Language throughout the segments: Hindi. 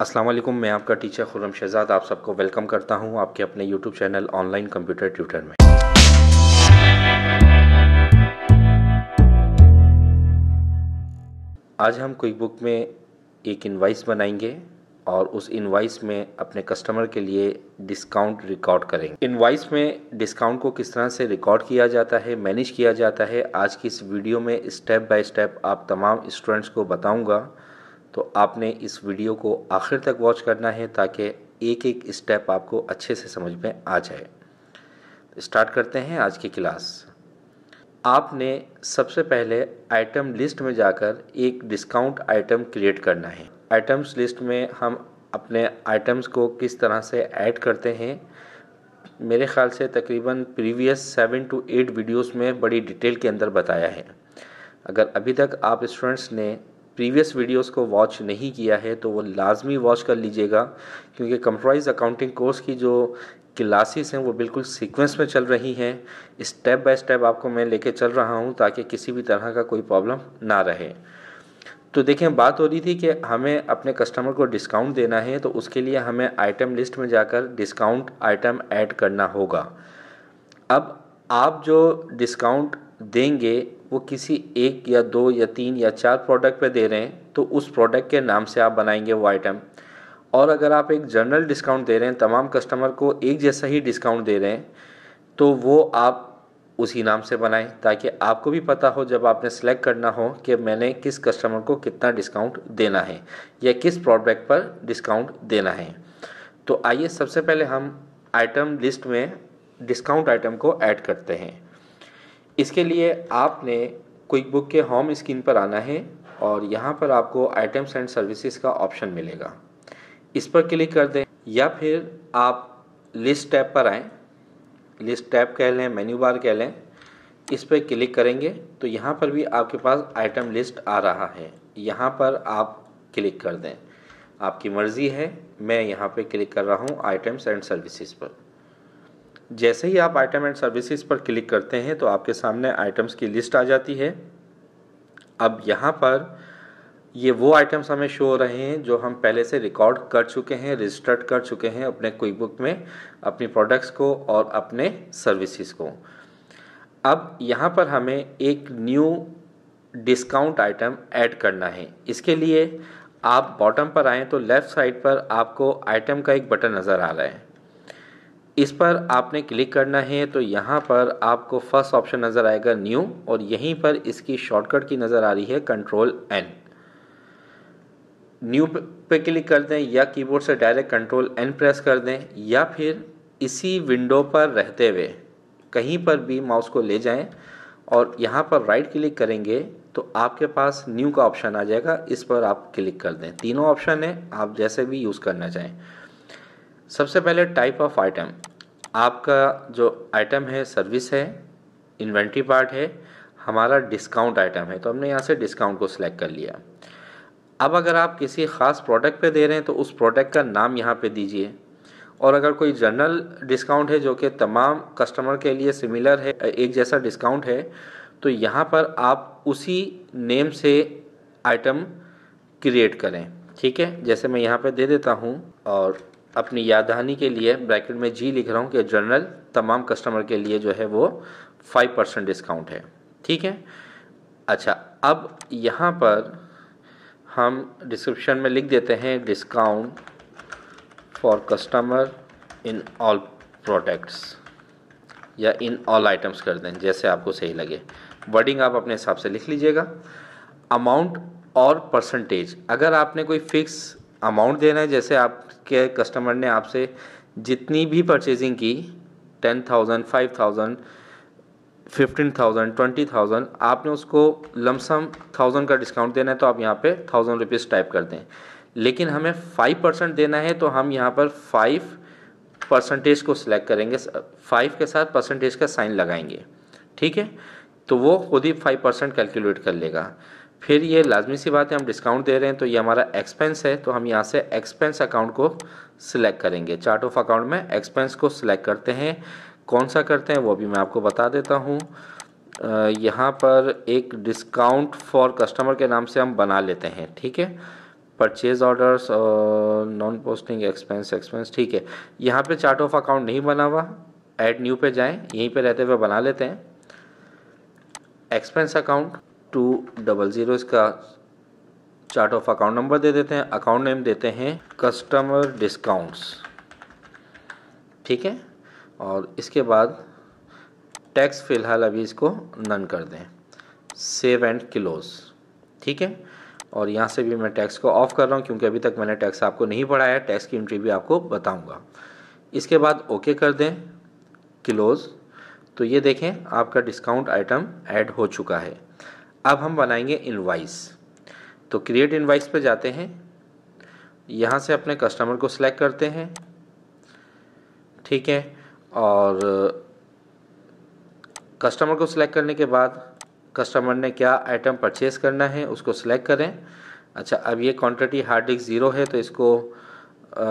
अस्सलाम वालेकुम मैं आपका टीचर खुरम शहजाद आप सबको वेलकम करता हूं आपके अपने YouTube channel online computer tutor में आज हम क्विक बुक में एक इनवाइस बनाएंगे और उस इनवाइस में अपने कस्टमर के लिए डिस्काउंट रिकॉर्ड करेंगे इनवाइस में डिस्काउंट को किस तरह से रिकॉर्ड किया जाता है मैनेज किया जाता है आज की इस वीडियो में स्टेप बाय स्टेप आप तमाम स्टूडेंट्स को बताऊंगा तो आपने इस वीडियो को आखिर तक वॉच करना है ताकि एक एक स्टेप आपको अच्छे से समझ में आ जाए स्टार्ट करते हैं आज की क्लास आपने सबसे पहले आइटम लिस्ट में जाकर एक डिस्काउंट आइटम क्रिएट करना है आइटम्स लिस्ट में हम अपने आइटम्स को किस तरह से ऐड करते हैं मेरे ख्याल से तकरीबन previous seven two eight videos में बड़ी डिटेल के अंदर बताया है अगर अभी तक आप स्टूडेंट्स ने प्रीवियस वीडियोस को वॉच नहीं किया है तो वो लाजमी वॉच कर लीजिएगा क्योंकि कंप्राइज अकाउंटिंग कोर्स की जो क्लासेस हैं वो बिल्कुल सीक्वेंस में चल रही हैं स्टेप बाय स्टेप आपको मैं लेके चल रहा हूँ ताकि किसी भी तरह का कोई प्रॉब्लम ना रहे तो देखें बात हो रही थी कि हमें अपने कस्टमर को डिस्काउंट देना है तो उसके लिए हमें आइटम लिस्ट में जाकर डिस्काउंट आइटम ऐड करना होगा अब आप जो डिस्काउंट देंगे वो किसी एक या दो या तीन या चार प्रोडक्ट पे दे रहे हैं तो उस प्रोडक्ट के नाम से आप बनाएंगे वो आइटम और अगर आप एक जनरल डिस्काउंट दे रहे हैं तमाम कस्टमर को एक जैसा ही डिस्काउंट दे रहे हैं तो वो आप उसी नाम से बनाएं ताकि आपको भी पता हो जब आपने सेलेक्ट करना हो कि मैंने किस कस्टमर को कितना डिस्काउंट देना है या किस प्रोडक्ट पर डिस्काउंट देना है तो आइए सबसे पहले हम आइटम लिस्ट में डिस्काउंट आइटम को ऐड करते हैं इसके लिए आपने क्विक बुक के होम स्क्रीन पर आना है और यहाँ पर आपको आइटम्स एंड सर्विसेज का ऑप्शन मिलेगा इस पर क्लिक कर दें या फिर आप लिस्ट टैब पर आएँ लिस्ट टैब कह लें मेन्यू बार कह लें इस पर क्लिक करेंगे तो यहाँ पर भी आपके पास आइटम लिस्ट आ रहा है यहाँ पर आप क्लिक कर दें आपकी मर्ज़ी है मैं यहाँ पे क्लिक कर रहा हूँ आइटम्स एंड सर्विसेज पर जैसे ही आप आइटम एंड सर्विसेज पर क्लिक करते हैं तो आपके सामने आइटम्स की लिस्ट आ जाती है अब यहाँ पर ये वो आइटम्स हमें शो हो रहे हैं जो हम पहले से रिकॉर्ड कर चुके हैं रजिस्टर्ड कर चुके हैं अपने क्विक बुक में अपनी प्रोडक्ट्स को और अपने सर्विसेज को अब यहाँ पर हमें एक न्यू डिस्काउंट आइटम ऐड करना है इसके लिए आप बॉटम पर आएँ तो लेफ़्ट साइड पर आपको आइटम का एक बटन नज़र आ रहा है इस पर आपने क्लिक करना है तो यहाँ पर आपको फर्स्ट ऑप्शन नज़र आएगा न्यू और यहीं पर इसकी शॉर्टकट की नज़र आ रही है कंट्रोल एन न्यू पे क्लिक कर दें या कीबोर्ड से डायरेक्ट कंट्रोल एन प्रेस कर दें या फिर इसी विंडो पर रहते हुए कहीं पर भी माउस को ले जाएं और यहाँ पर राइट क्लिक करेंगे तो आपके पास न्यू का ऑप्शन आ जाएगा इस पर आप क्लिक कर दें तीनों ऑप्शन है आप जैसे भी यूज़ करना चाहें सबसे पहले टाइप ऑफ आइटम आपका जो आइटम है सर्विस है इन्वेंट्री पार्ट है हमारा डिस्काउंट आइटम है तो हमने यहाँ से डिस्काउंट को सिलेक्ट कर लिया अब अगर आप किसी ख़ास प्रोडक्ट पे दे रहे हैं तो उस प्रोडक्ट का नाम यहाँ पे दीजिए और अगर कोई जनरल डिस्काउंट है जो कि तमाम कस्टमर के लिए सिमिलर है एक जैसा डिस्काउंट है तो यहाँ पर आप उसी नेम से आइटम क्रिएट करें ठीक है जैसे मैं यहाँ पे दे देता हूँ और अपनी यादहानी के लिए ब्रैकेट में जी लिख रहा हूँ कि जनरल तमाम कस्टमर के लिए जो है वो फाइव परसेंट डिस्काउंट है ठीक है अच्छा अब यहाँ पर हम डिस्क्रिप्शन में लिख देते हैं discount for customer in all products या इन ऑल आइटम्स कर दें जैसे आपको सही लगे वर्डिंग आप अपने हिसाब से लिख लीजिएगा अमाउंट और परसेंटेज अगर आपने कोई फिक्स अमाउंट देना है जैसे आप के कस्टमर ने आपसे जितनी भी परचेजिंग की ten thousand five thousand fifteen thousand twenty thousand आपने उसको लमसम थाउजेंड का डिस्काउंट देना है तो आप यहाँ पे थाउजेंड रुपीज़ टाइप कर दें लेकिन हमें फाइव परसेंट देना है तो हम यहाँ पर फाइव परसेंटेज को सिलेक्ट करेंगे फाइव के साथ परसेंटेज का साइन लगाएंगे ठीक है तो वो खुद ही फाइव परसेंट कैलकुलेट कर लेगा फिर ये लाजमी सी बात है हम डिस्काउंट दे रहे हैं तो ये हमारा एक्सपेंस है तो हम यहाँ से एक्सपेंस अकाउंट को सिलेक्ट करेंगे चार्ट ऑफ अकाउंट में एक्सपेंस को सिलेक्ट करते हैं कौन सा करते हैं वो भी मैं आपको बता देता हूँ यहाँ पर एक डिस्काउंट फॉर कस्टमर के नाम से हम बना लेते हैं ठीक है परचेज ऑर्डर्स और नॉन पोस्टिंग एक्सपेंस एक्सपेंस ठीक है यहाँ पे चार्ट ऑफ अकाउंट नहीं बना हुआ ऐड न्यू पे जाएं यहीं पे रहते हुए बना लेते हैं expense account two double zero इसका चार्ट ऑफ अकाउंट नंबर दे देते हैं अकाउंट नेम देते हैं कस्टमर डिस्काउंट्स ठीक है और इसके बाद टैक्स फ़िलहाल अभी इसको नन कर दें सेव एंड क्लोज ठीक है और यहाँ से भी मैं टैक्स को ऑफ़ कर रहा हूँ क्योंकि अभी तक मैंने टैक्स आपको नहीं पढ़ाया टैक्स की एंट्री भी आपको बताऊँगा इसके बाद ओके कर दें क्लोज़ तो ये देखें आपका डिस्काउंट आइटम ऐड हो चुका है अब हम बनाएंगे इनवाइस तो क्रिएट इनवाइस पर जाते हैं यहाँ से अपने कस्टमर को सिलेक्ट करते हैं ठीक है और कस्टमर को सिलेक्ट करने के बाद कस्टमर ने क्या आइटम परचेस करना है उसको सिलेक्ट करें अच्छा अब ये क्वांटिटी हार्ड डिस्क ज़ीरो है तो इसको आ,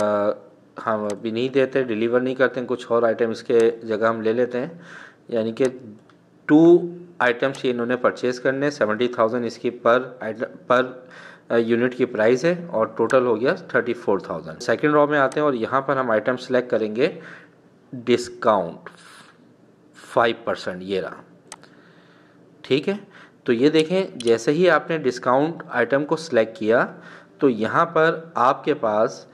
हम अभी नहीं देते डिलीवर नहीं करते कुछ और आइटम इसके जगह हम ले लेते हैं यानी कि टू आइटम्स ये इन्होंने परचेज़ करने सेवेंटी थाउजेंड इसकी पर आइटम पर यूनिट की प्राइस है और टोटल हो गया thirty four thousand second row में आते हैं और यहाँ पर हम आइटम सेलेक्ट करेंगे डिस्काउंट फाइव परसेंट ये रहा ठीक है तो ये देखें जैसे ही आपने डिस्काउंट आइटम को सिलेक्ट किया तो यहाँ पर आपके पास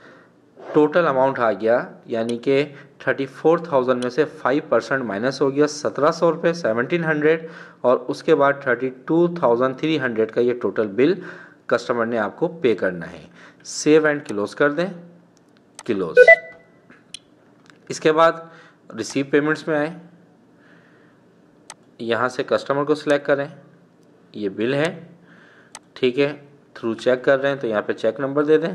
टोटल अमाउंट आ गया यानी कि थर्टी फोर थाउजेंड में से फाइव परसेंट माइनस हो गया सत्रह सौ रुपये सेवनटीन हंड्रेड और उसके बाद thirty two thousand three hundred का ये टोटल बिल कस्टमर ने आपको पे करना है सेव एंड क्लोज कर दें क्लोज इसके बाद रिसीव पेमेंट्स में आए यहाँ से कस्टमर को सिलेक्ट करें ये बिल है ठीक है थ्रू चेक कर रहे हैं तो यहाँ पे चेक नंबर दे दें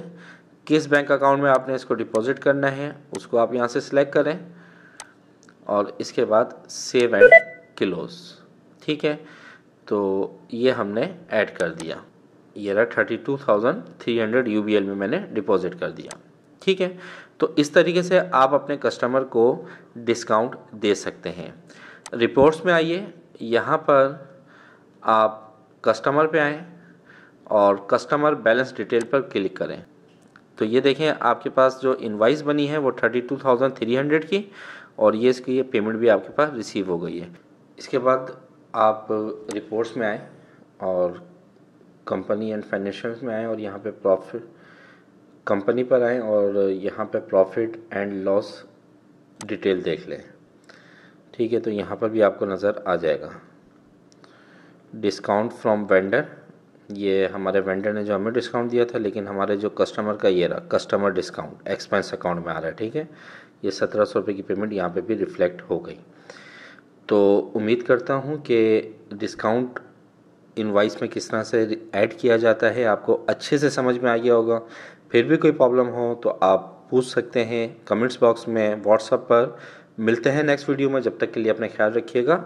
किस बैंक अकाउंट में आपने इसको डिपॉजिट करना है उसको आप यहाँ से सिलेक्ट करें और इसके बाद सेव एंड क्लोज ठीक है तो ये हमने ऐड कर दिया ये रहा thirty two thousand three hundred यू में मैंने डिपॉजिट कर दिया ठीक है तो इस तरीके से आप अपने कस्टमर को डिस्काउंट दे सकते हैं रिपोर्ट्स में आइए यहाँ पर आप कस्टमर पे आएँ और कस्टमर बैलेंस डिटेल पर क्लिक करें तो ये देखें आपके पास जो इन्वाइस बनी है वो thirty two thousand three hundred की और ये इसकी ये पेमेंट भी आपके पास रिसीव हो गई है इसके बाद आप रिपोर्ट्स में आए और कंपनी एंड फाइनेंशियल में आए और यहाँ पे प्रॉफिट कंपनी पर आए और यहाँ पे प्रॉफिट एंड लॉस डिटेल देख लें ठीक है तो यहाँ पर भी आपको नज़र आ जाएगा डिस्काउंट फ्रॉम वेंडर ये हमारे वेंडर ने जो हमें डिस्काउंट दिया था लेकिन हमारे जो कस्टमर का ये रहा कस्टमर डिस्काउंट एक्सपेंस अकाउंट में आ रहा है ठीक है ये सत्रह सौ रुपये की पेमेंट यहाँ पे भी रिफ़्लेक्ट हो गई तो उम्मीद करता हूँ कि डिस्काउंट इनवाइस में किस तरह से ऐड किया जाता है आपको अच्छे से समझ में आ गया होगा फिर भी कोई प्रॉब्लम हो तो आप पूछ सकते हैं कमेंट्स बॉक्स में व्हाट्सअप पर मिलते हैं नेक्स्ट वीडियो में जब तक के लिए अपना ख्याल रखिएगा